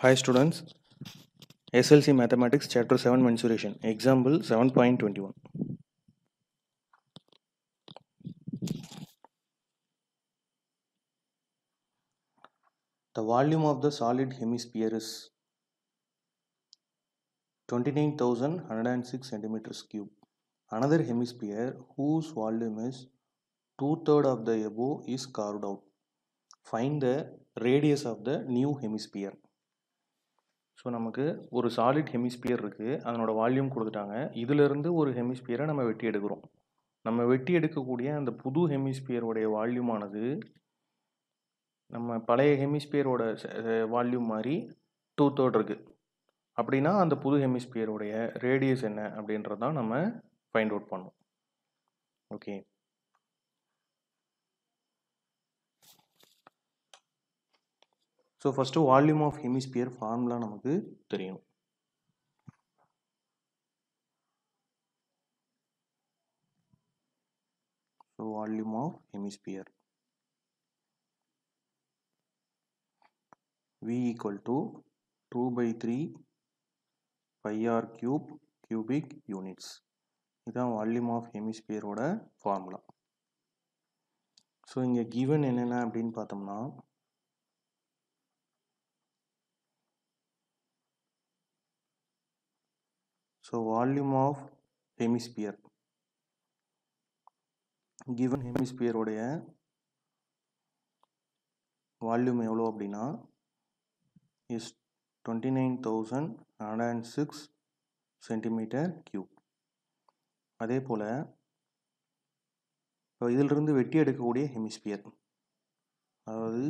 Hi students, SLC Mathematics Chapter 7 Mensuration Example 7.21 The volume of the solid hemisphere is 29,106 centimeters cube. Another hemisphere whose volume is two-third of the above is carved out. Find the radius of the new hemisphere. So நமக்கு ஒரு solid hemisphere இருக்குது அதனோட volume கொடுத்துட்டாங்க இதிலிருந்து ஒரு ஹெமிஸ்பியரை நம்ம வெட்டி எடுக்கிறோம் நம்ம வெட்டி எடுக்கக்கூடிய அந்த புது ஹெமிஸ்பியருடைய வால்யூமானது நம்ம பழைய ஹெமிஸ்பியரோட வால்யூம் மாதிரி டூ தேர்ட் இருக்குது அப்படின்னா அந்த புது ஹெமிஸ்பியருடைய ரேடியஸ் என்ன அப்படின்றதான் நம்ம ஃபைண்ட் அவுட் பண்ணோம் okay so first volume of hemisphere formula நமக்கு தெரியும் so volume of hemisphere V equal to 2 by 3 pi r cube cubic units volume of ஹெமிஸ்பியரோட ஃபார்முலா ஸோ இங்கே கிவன் என்னென்ன அப்படின்னு பார்த்தோம்னா So volume of hemisphere. Given hemisphere உடைய volume எவ்வளோ அப்படினா is 29,106 cm3 அதே போல இதில் இருந்து வெட்டி எடுக்கு எடுக்கக்கூடிய hemisphere அது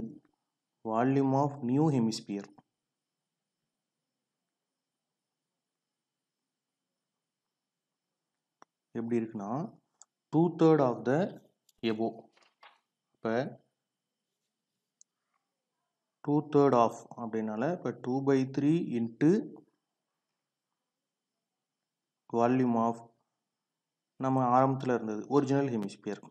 volume of new hemisphere எப்படி இருக்குன்னா டூ தேர்ட் ஆஃப் த எபோ இப்போ டூ தேர்ட் ஆஃப் அப்படின்னால இப்போ two by three into volume of நம்ம ஆரம்பத்தில் இருந்தது ஒரிஜினல் ஹெமிஸ்பியர்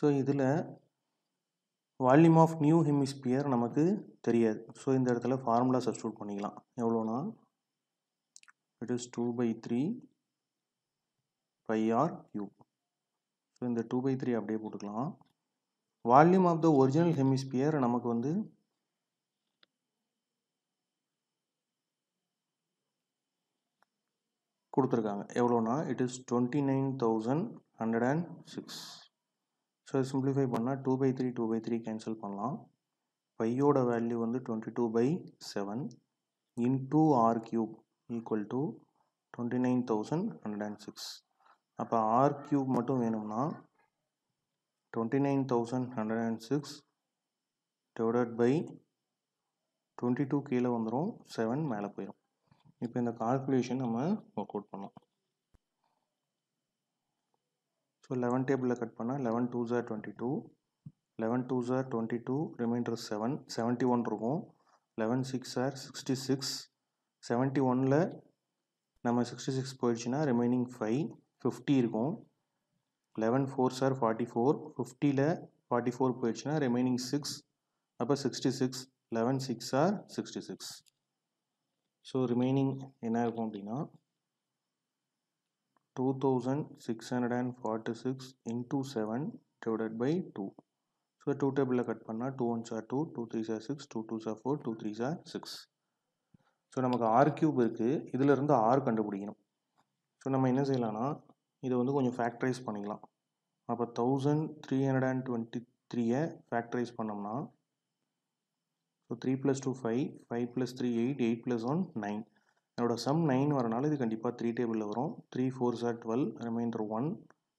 ஸோ இதில் வால்யூம் ஆஃப் நியூ ஹெமிஸ்பியர் நமக்கு தெரியாது ஸோ இந்த இடத்துல ஃபார்முலா சப்ஸ்டியூட் பண்ணிக்கலாம் எவ்வளோனா it is two by three pi r யூ ஸோ இந்த டூ பை த்ரீ அப்படியே போட்டுக்கலாம் volume of the original hemisphere நமக்கு வந்து கொடுத்துருக்காங்க எவ்வளோனா it is twenty nine thousand hundred and six so simplify பண்ணால் two by three two by three cancel பண்ணலாம் பையோட வேல்யூ வந்து 22 two by seven r cube equal equal 29,106 அப்பா nine thousand hundred and six அப்போ மட்டும் வேணும்னா 29,106 nine thousand hundred and six 7 by twenty two கீழே வந்துடும் செவன் மேலே போயிடும் இப்போ இந்த கால்குலேஷன் நம்ம ஒர்க் அவுட் ஸோ லெவன் டேபிளில் கட் பண்ணால் eleven two are twenty two eleven two are twenty two reminder seven seventy one இருக்கும் eleven six are sixty six seventy ஒனில் நம்ம சிக்ஸ்டி சிக்ஸ் போயிடுச்சுன்னா ரிமைனிங் ஃபைவ் ஃபிஃப்டி இருக்கும் eleven four are forty four ஃபிஃப்டியில் forty four போயிடுச்சுன்னா remaining six அப்போ sixty six eleven six are sixty six so remaining என்ன இருக்கும் அப்படின்னா two thousand six hundred and forty 2646 into seven divided by two so two டேபிளில் cut பண்ணால் two ones are two two three are six two two are four two three are six so நமக்கு r cube இருக்குது இதிலிருந்து R கண்டுபிடிக்கணும் so நம்ம என்ன செய்யலாம்னா இதை வந்து கொஞ்சம் ஃபேக்டரைஸ் பண்ணிக்கலாம் அப்போ thousand three hundred and twenty த்ரீயை ஃபேக்டரைஸ் பண்ணோம்னா so three plus two five five plus three eight eight plus one nine இதோட சம் நைன் வரனால இது கண்டிப்பாக த்ரீ டேபிளில் வரும் three four are twelve remainder one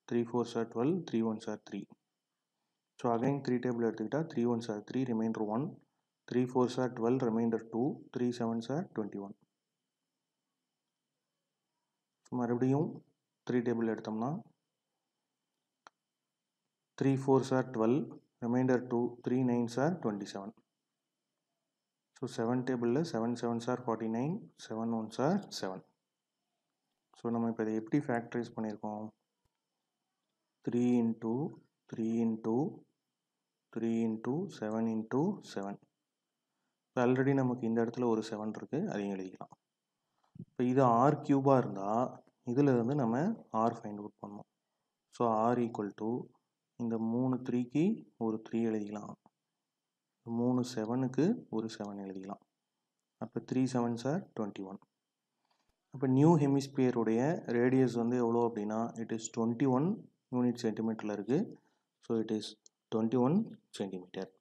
three four are twelve three one are three so again three table எடுத்துக்கிட்டால் three one are three remainder one three four are twelve remainder two three seven are twenty one மறுபடியும் three table எடுத்தோம்னா three four are twelve remainder two three nine are twenty seven so seven டேபிளில் seven sevens are forty nine seven ones are seven so நம்ம இப்போ இதை எப்படி factorize பண்ணியிருக்கோம் three into three into three into seven into seven இப்போ already நமக்கு இந்த இடத்துல ஒரு செவன் இருக்குது அதையும் எழுதிக்கலாம் இப்போ இது ஆர் க்யூபாக இருந்தால் இதில் வந்து நம்ம ஆர் ஃபைண்ட் அவுட் பண்ணணும் ஸோ ஆர் ஈக்குவல் டு இந்த மூணு த்ரீக்கு ஒரு த்ரீ எழுதிக்கலாம் மூணு செவனுக்கு ஒரு செவன் எழுதிக்கலாம் அப்போ three sevens are twenty one அப்போ நியூ ஹெமிஸ்பியருடைய ரேடியஸ் வந்து எவ்வளோ அப்படின்னா it is twenty one unit சென்டிமீட்டரில் இருக்குது so it is twenty one centimetre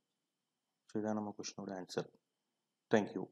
so இதான் நம்ம கொஸ்டினோட ஆன்சர் தேங்க்யூ